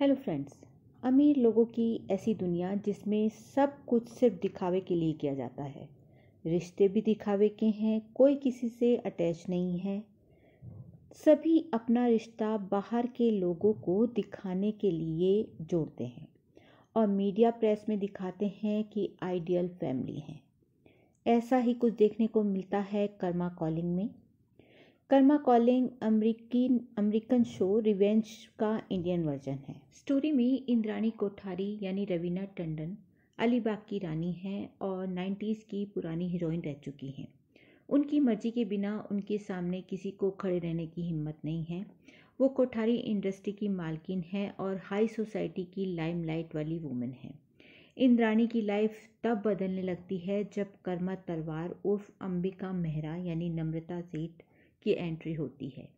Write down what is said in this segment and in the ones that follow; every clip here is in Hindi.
हेलो फ्रेंड्स अमीर लोगों की ऐसी दुनिया जिसमें सब कुछ सिर्फ दिखावे के लिए किया जाता है रिश्ते भी दिखावे के हैं कोई किसी से अटैच नहीं है सभी अपना रिश्ता बाहर के लोगों को दिखाने के लिए जोड़ते हैं और मीडिया प्रेस में दिखाते हैं कि आइडियल फैमिली है ऐसा ही कुछ देखने को मिलता है कर्मा कॉलिंग में कर्मा कॉलिंग अमरीकी अमरीकन शो रिवेंज का इंडियन वर्जन है स्टोरी में इंद्राणी कोठारी यानी रवीना टंडन अलीबाग की रानी हैं और नाइन्टीज़ की पुरानी हीरोइन रह चुकी हैं उनकी मर्जी के बिना उनके सामने किसी को खड़े रहने की हिम्मत नहीं है वो कोठारी इंडस्ट्री की मालकिन है और हाई सोसाइटी की लाइमलाइट वाली वूमेन है इंद्राणी की लाइफ तब बदलने लगती है जब कर्मा तलवार उर्फ अंबिका मेहरा यानी नम्रता सेठ की एंट्री होती है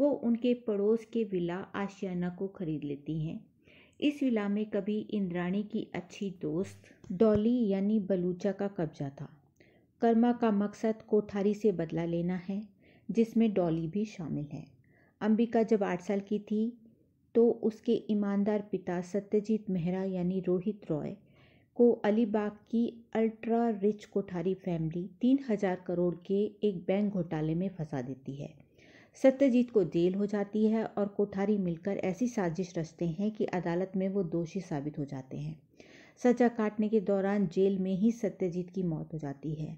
वो उनके पड़ोस के विला आशियाना को खरीद लेती हैं इस विला में कभी इंद्राणी की अच्छी दोस्त डॉली यानी बलूचा का कब्जा था कर्मा का मकसद कोठारी से बदला लेना है जिसमें डॉली भी शामिल है अंबिका जब आठ साल की थी तो उसके ईमानदार पिता सत्यजीत मेहरा यानी रोहित रॉय को अलीबाग की अल्ट्रा रिच कोठारी फैमिली तीन हजार करोड़ के एक बैंक घोटाले में फंसा देती है सत्यजीत को जेल हो जाती है और कोठारी मिलकर ऐसी साजिश रचते हैं कि अदालत में वो दोषी साबित हो जाते हैं सजा काटने के दौरान जेल में ही सत्यजीत की मौत हो जाती है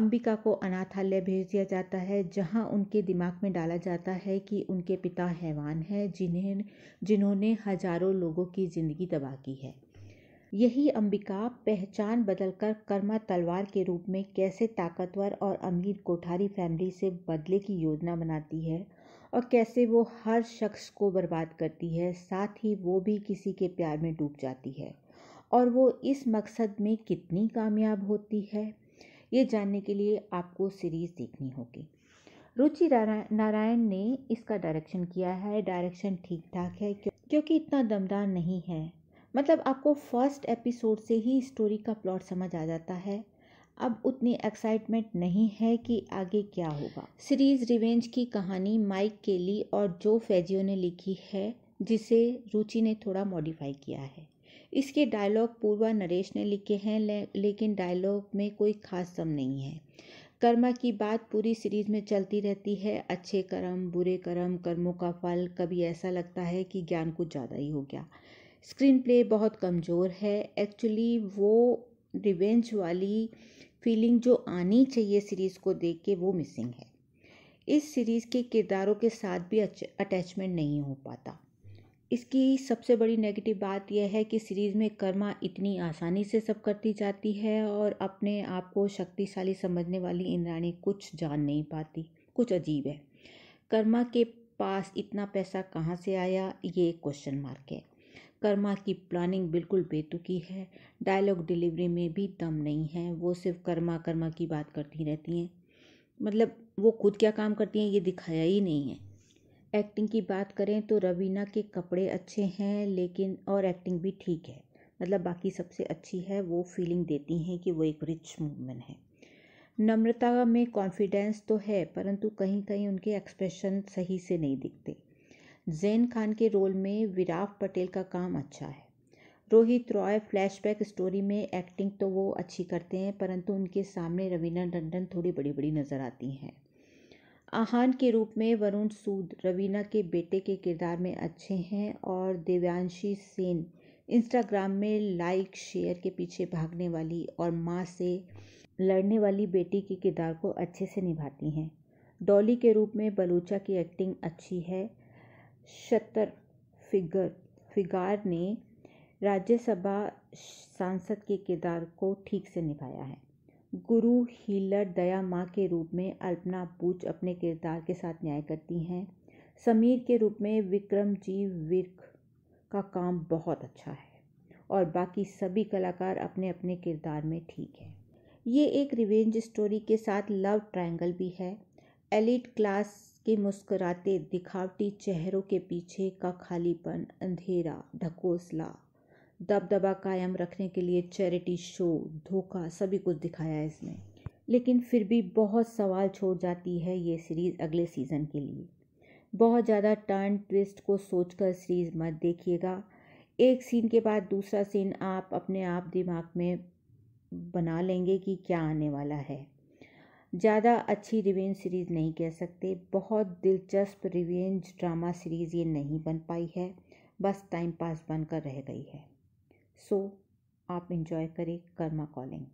अंबिका को अनाथालय भेज दिया जाता है जहां उनके दिमाग में डाला जाता है कि उनके पिता हैवान हैं जिन्हें जिन्होंने हजारों लोगों की ज़िंदगी तबाह की है यही अंबिका पहचान बदलकर कर्मा तलवार के रूप में कैसे ताकतवर और अमीर कोठारी फैमिली से बदले की योजना बनाती है और कैसे वो हर शख्स को बर्बाद करती है साथ ही वो भी किसी के प्यार में डूब जाती है और वो इस मकसद में कितनी कामयाब होती है ये जानने के लिए आपको सीरीज़ देखनी होगी रुचि नारायण ने इसका डायरेक्शन किया है डायरेक्शन ठीक ठाक है क्योंकि इतना दमदार नहीं है मतलब आपको फर्स्ट एपिसोड से ही स्टोरी का प्लॉट समझ आ जाता है अब उतनी एक्साइटमेंट नहीं है कि आगे क्या होगा सीरीज रिवेंज की कहानी माइक केली और जो फैजियो ने लिखी है जिसे रुचि ने थोड़ा मॉडिफाई किया है इसके डायलॉग पूर्वा नरेश ने लिखे हैं ले, लेकिन डायलॉग में कोई खास दम नहीं है कर्मा की बात पूरी सीरीज में चलती रहती है अच्छे कर्म बुरे कर्म कर्मों का फल कभी ऐसा लगता है कि ज्ञान कुछ ज़्यादा ही हो गया स्क्रीन प्ले बहुत कमज़ोर है एक्चुअली वो रिवेंज वाली फीलिंग जो आनी चाहिए सीरीज़ को देख के वो मिसिंग है इस सीरीज़ के किरदारों के साथ भी अटैचमेंट नहीं हो पाता इसकी सबसे बड़ी नेगेटिव बात यह है कि सीरीज़ में कर्मा इतनी आसानी से सब करती जाती है और अपने आप को शक्तिशाली समझने वाली इंद्राणी कुछ जान नहीं पाती कुछ अजीब है कर्मा के पास इतना पैसा कहाँ से आया ये क्वेश्चन मार्क है कर्मा की प्लानिंग बिल्कुल बेतुकी है डायलॉग डिलीवरी में भी दम नहीं है वो सिर्फ कर्मा कर्मा की बात करती रहती हैं मतलब वो खुद क्या काम करती हैं ये दिखाया ही नहीं है एक्टिंग की बात करें तो रवीना के कपड़े अच्छे हैं लेकिन और एक्टिंग भी ठीक है मतलब बाकी सबसे अच्छी है वो फीलिंग देती हैं कि वो एक रिच वूमेन है नम्रता में कॉन्फिडेंस तो है परंतु कहीं कहीं उनके एक्सप्रेशन सही से नहीं दिखते जैन खान के रोल में विराव पटेल का काम अच्छा है रोहित रॉय फ्लैशबैक स्टोरी में एक्टिंग तो वो अच्छी करते हैं परंतु उनके सामने रवीना टंडन थोड़ी बड़ी बड़ी नज़र आती हैं आहान के रूप में वरुण सूद रवीना के बेटे के किरदार में अच्छे हैं और देवांशी सेन इंस्टाग्राम में लाइक शेयर के पीछे भागने वाली और माँ से लड़ने वाली बेटी के किरदार को अच्छे से निभाती हैं डॉली के रूप में बलूचा की एक्टिंग अच्छी है शतर फिगर फिगार ने राज्यसभा सांसद के किरदार को ठीक से निभाया है गुरु हीलर दया माँ के रूप में अल्पना बूच अपने किरदार के साथ न्याय करती हैं समीर के रूप में विक्रम जी विर्क का काम बहुत अच्छा है और बाकी सभी कलाकार अपने अपने किरदार में ठीक हैं ये एक रिवेंज स्टोरी के साथ लव ट्रायंगल भी है एलिट क्लास के मुस्कुराते दिखावटी चेहरों के पीछे का खालीपन अंधेरा ढकोसला दबदबा कायम रखने के लिए चैरिटी शो धोखा सभी कुछ दिखाया है इसमें लेकिन फिर भी बहुत सवाल छोड़ जाती है ये सीरीज़ अगले सीज़न के लिए बहुत ज़्यादा टर्न ट्विस्ट को सोचकर सीरीज़ मत देखिएगा एक सीन के बाद दूसरा सीन आप अपने आप दिमाग में बना लेंगे कि क्या आने वाला है ज़्यादा अच्छी रिवेंज सीरीज़ नहीं कह सकते बहुत दिलचस्प रिवेंज ड्रामा सीरीज़ ये नहीं बन पाई है बस टाइम पास बनकर रह गई है सो so, आप इन्जॉय करें कर्मा कॉलिंग